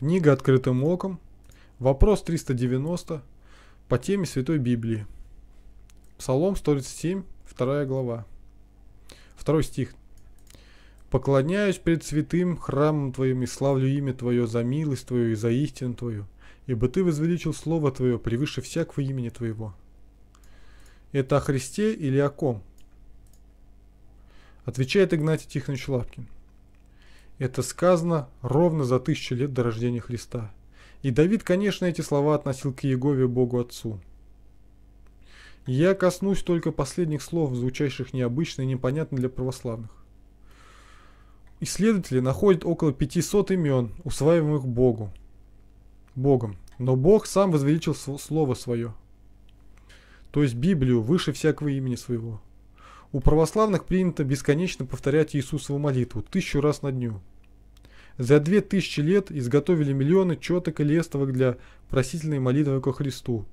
Книга «Открытым оком». Вопрос 390 по теме Святой Библии. Псалом 137, 2 глава. Второй стих. «Поклоняюсь пред святым храмом Твоим и славлю имя Твое за милость Твою и за истину Твою, ибо Ты возвеличил Слово Твое превыше всякого имени Твоего». Это о Христе или о ком? Отвечает Игнатий Тихонович Лапкин – это сказано ровно за тысячу лет до рождения Христа. И Давид, конечно, эти слова относил к Егове Богу Отцу. Я коснусь только последних слов, звучащих необычно и непонятно для православных. Исследователи находят около 500 имен, усваиваемых Богу. Богом. Но Бог сам возвеличил слово свое. То есть Библию выше всякого имени своего. У православных принято бесконечно повторять Иисусову молитву тысячу раз на дню. За две тысячи лет изготовили миллионы четок и лестовок для просительной молитвы ко Христу.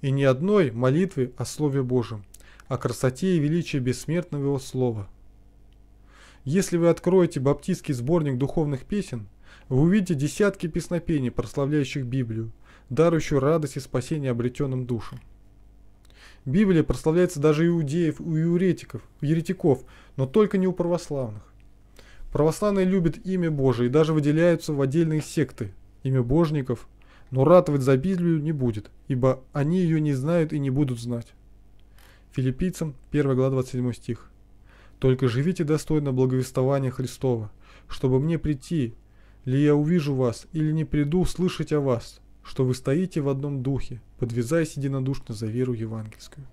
И ни одной молитвы о Слове Божьем, о красоте и величии бессмертного Его Слова. Если вы откроете баптистский сборник духовных песен, вы увидите десятки песнопений, прославляющих Библию, дарующую радость и спасение обретенным душам. Библия прославляется даже иудеев и еретиков, еретиков, но только не у православных. Православные любят имя Божие и даже выделяются в отдельные секты, имя божников, но ратовать за Библию не будет, ибо они ее не знают и не будут знать. Филиппийцам 1 глава 27 стих. «Только живите достойно благовествования Христова, чтобы мне прийти, ли я увижу вас или не приду слышать о вас, что вы стоите в одном духе, подвязаясь единодушно за веру евангельскую.